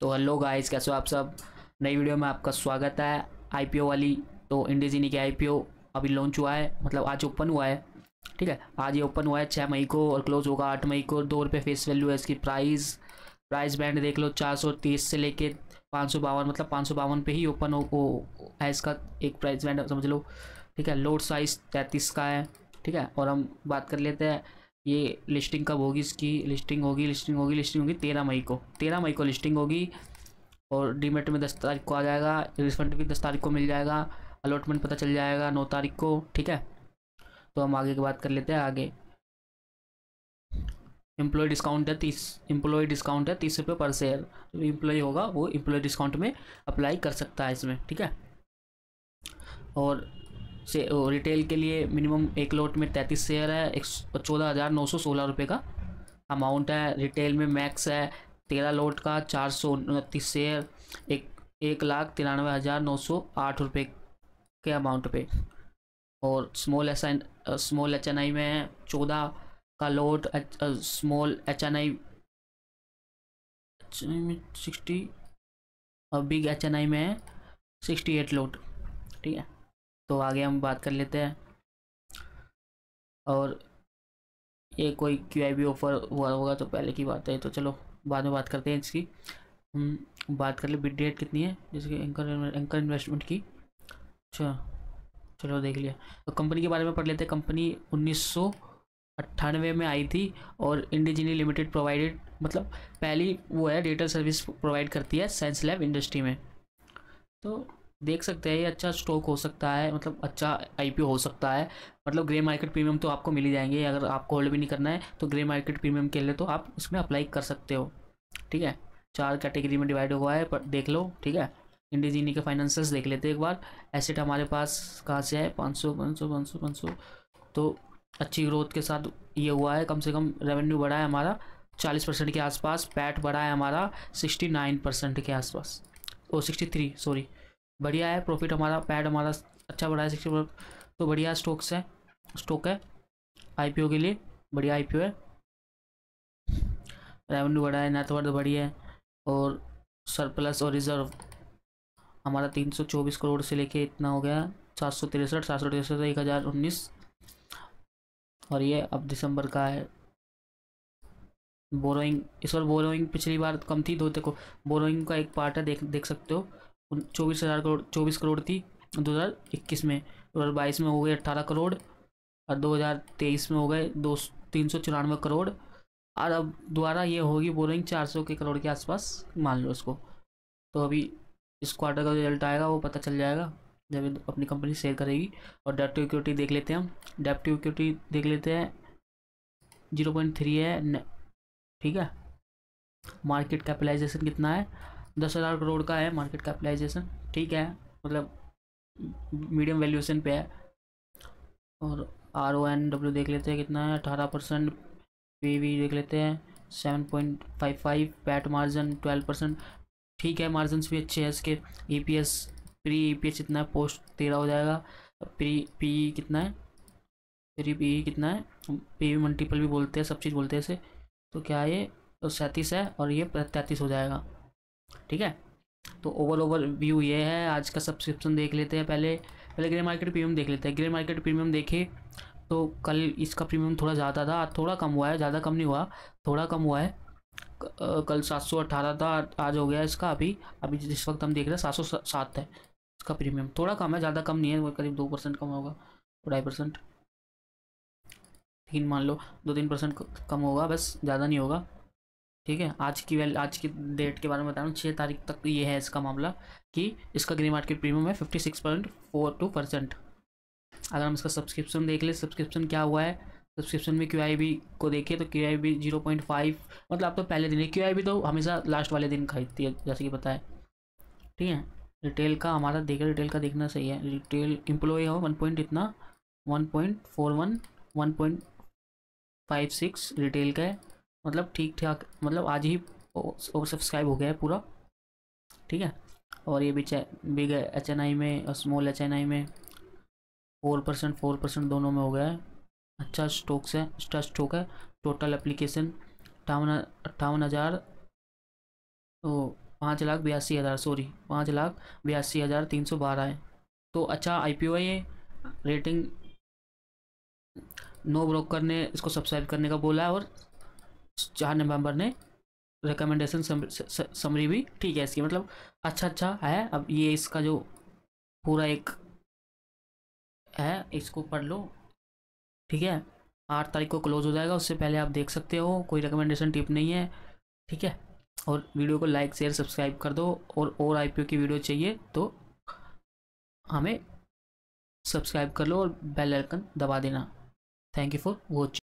तो hello guys कैसे हो आप सब नई वीडियो में आपका स्वागत है आईपीओ वाली तो इंडिजीनी की आईपीओ अभी लॉन्च हुआ है मतलब आज ओपन हुआ है ठीक है आज ये ओपन हुआ है छः मई को और क्लोज होगा आठ मई को दो रुपये फेस वैल्यू है इसकी प्राइस प्राइस बैंड देख लो चार सौ तीस से लेके पाँच सौ बावन मतलब पाँच सौ बावन पे ही ओपन हो है इसका एक प्राइस बैंड समझ लो ठीक है लोड साइज़ तैंतीस का है ठीक है और हम बात कर लेते हैं ये लिस्टिंग कब होगी इसकी लिस्टिंग होगी लिस्टिंग होगी लिस्टिंग होगी तेरह मई को तेरह मई को लिस्टिंग होगी और डीमेट में दस तारीख को आ जाएगा रिफंड भी दस तारीख को मिल जाएगा अलॉटमेंट पता चल जाएगा नौ तारीख को ठीक है तो हम आगे की बात कर लेते हैं आगे एम्प्लॉय डिस्काउंट है तीस एम्प्लॉय डिस्काउंट है तीस रुपये पर शेयर जो एम्प्लॉय होगा वो एम्प्लॉय डिस्काउंट में अप्लाई कर सकता है इसमें ठीक है और से रिटेल के लिए मिनिमम एक लॉट में तैंतीस शेयर है एक चौदह हज़ार नौ सौ सोलह रुपये का अमाउंट है रिटेल में मैक्स है तेरह लॉट का चार सौ उनतीस शेयर एक एक लाख तिरानवे हज़ार नौ सौ आठ रुपये के अमाउंट पे और small S N small H N I में है चौदह का lot small H N I N I sixty और बिग एच एन आई में है सिक्सटी एट लोट ठीक है तो आगे हम बात कर लेते हैं और ये कोई क्यू आई बी ऑफ़र हुआ होगा तो पहले की बात है तो चलो बाद में बात करते हैं इसकी हम बात कर ले बिड डेट कितनी है कि एंकर एंकर इन्वेस्टमेंट की अच्छा चलो देख लिया तो कंपनी के बारे में पढ़ लेते हैं कंपनी उन्नीस अट्ठानवे में आई थी और इंडिजिनी लिमिटेड प्रोवाइडेड मतलब पहली वो है डेटा सर्विस प्रोवाइड करती है साइंस लैब इंडस्ट्री में तो देख सकते हैं ये अच्छा स्टॉक हो सकता है मतलब अच्छा आईपीओ हो सकता है मतलब ग्रे मार्केट प्रीमियम तो आपको मिल ही जाएंगे अगर आपको होल्ड भी नहीं करना है तो ग्रे मार्केट प्रीमियम के लिए तो आप उसमें अप्लाई कर सकते हो ठीक है चार कैटेगरी में डिवाइड हुआ है पर देख लो ठीक है इंडिजीनी के फाइनेंसेस देख लेते हैं एक बार एसेट हमारे पास कहाँ से है पाँच सौ पाँच सौ पाँच सौ पाँच सौ तो अच्छी ग्रोथ के साथ ये हुआ है कम से कम रेवेन्यू बढ़ा है हमारा चालीस परसेंट के आसपास पैट बढ़ा है हमारा सिक्सटी नाइन परसेंट के आसपास ओ सिक्सटी थ्री सॉरी बढ़िया है प्रॉफिट हमारा पैड हमारा अच्छा बढ़ा है सिक्सटी तो बढ़िया स्टॉक्स है स्टॉक है आईपीओ के लिए बढ़िया आईपीओ है रेवेन्यू बढ़ा है नेटवर्थ बढ़िया है और सरप्लस और रिजर्व हमारा तीन सौ चौबीस करोड़ से लेके इतना हो गया सात सौ तिरसठ सात सौ तिरसठ एक हज़ार उन्नीस और ये अब दिसंबर का है बोरोइंग इस बार बोरोइंग पिछली बार कम थी दो देखो बोरोइंग का एक पार्ट है देख देख सकते हो चौबीस हज़ार करोड़ चौबीस करोड़ थी दो हज़ार इक्कीस में दो हज़ार बाईस में हो गई अट्ठारह करोड़ और दो हज़ार तेईस में हो गए दो तीन सौ चौरानवे करोड़ और अब दोबारा ये होगी बोरिंग चार सौ के करोड़ के आसपास मान लो उसको तो अभी इस क्वार्टर का रिजल्ट आएगा वो पता चल जाएगा जब अपनी कंपनी शेयर करेगी और डेप्ट इक्विटी देख लेते हैं हम डेप्ट इक्विटी देख लेते हैं जीरो पॉइंट थ्री है ठीक है मार्केट कैपिटलाइजेशन कितना है दस हज़ार करोड़ का है मार्केट कैपिटलाइजेशन ठीक है मतलब मीडियम वैल्यूएशन पे है और आर ओ एन डब्ल्यू देख लेते हैं कितना है अठारह परसेंट पी वी देख लेते हैं seven point five five PAT margin twelve percent ठीक है मार्जिन भी अच्छे हैं इसके E P S pre E P S कितना है पोस्ट तेरह हो जाएगा प्री पी e कितना है प्री पी e कितना है पी मल्टीपल भी बोलते हैं सब चीज़ बोलते हैं इसे तो क्या ये तो सैंतीस है और ये तैंतीस हो जाएगा ठीक है तो ओवर ओवर व्यू ये है आज का सब्सक्रिप्शन देख लेते हैं पहले पहले ग्रे मार्केट प्रीमियम देख लेते हैं ग्रे मार्केट प्रीमियम देखे तो कल इसका प्रीमियम थोड़ा ज़्यादा था थोड़ा कम हुआ है ज़्यादा कम नहीं हुआ थोड़ा कम हुआ है कल सात सौ अट्ठारह था आज हो गया इसका अभी अभी जिस वक्त हम देख रहे हैं सात सौ सात है इसका प्रीमियम थोड़ा कम है ज़्यादा कम नहीं है वो करीब दो परसेंट कम होगा ढाई परसेंट तीन मान लो दो तीन परसेंट कम होगा बस ज़्यादा नहीं होगा ठीक है आज की वैल आज की डेट के बारे में बता रहा हूँ छः तारीख तक ये है इसका मामला कि इसका ग्रे मार्केट प्रीमियम है fifty six point four two percent अगर हम इसका सब्सक्रिप्शन देख लें सब्सक्रिप्शन क्या हुआ है सब्सक्रिप्शन में क्यू को देखिए तो क्यू जीरो पॉइंट फाइव मतलब आप तो पहले दिन है क्यू तो हमेशा लास्ट वाले दिन खरीदती है जैसे कि पता है ठीक है रिटेल का हमारा देखा रिटेल का देखना सही है रिटेल एम्प्लॉय हो वन पॉइंट इतना one point four one one point five six retail का है मतलब ठीक ठाक मतलब आज ही ओवर सब्सक्राइब हो गया है पूरा ठीक है और ये भी बिग एच एन आई में और स्मॉल एच एन आई में फोर परसेंट फोर परसेंट दोनों में हो गया है अच्छा स्टॉक्स अच्छा है अच्छा स्टॉक है टोटल एप्लीकेशन अट्ठावन अट्ठावन हज़ार तो पाँच लाख बयासी हज़ार सॉरी पाँच लाख बयासी हज़ार तीन सौ बारह है तो अच्छा आईपीओ है ये रेटिंग नो ब्रोकर ने इसको सब्सक्राइब करने का बोला है और चार नवंबर ने रिकमेंडेशन समरी भी ठीक है इसकी मतलब अच्छा अच्छा है अब ये इसका जो पूरा एक है इसको पढ़ लो ठीक है आठ तारीख को क्लोज हो जाएगा उससे पहले आप देख सकते हो कोई रिकमेंडेशन टिप नहीं है ठीक है और वीडियो को लाइक शेयर सब्सक्राइब कर दो और और आईपीओ की वीडियो चाहिए तो हमें सब्सक्राइब कर लो और बेल आइकन दबा देना थैंक यू फॉर वॉचिंग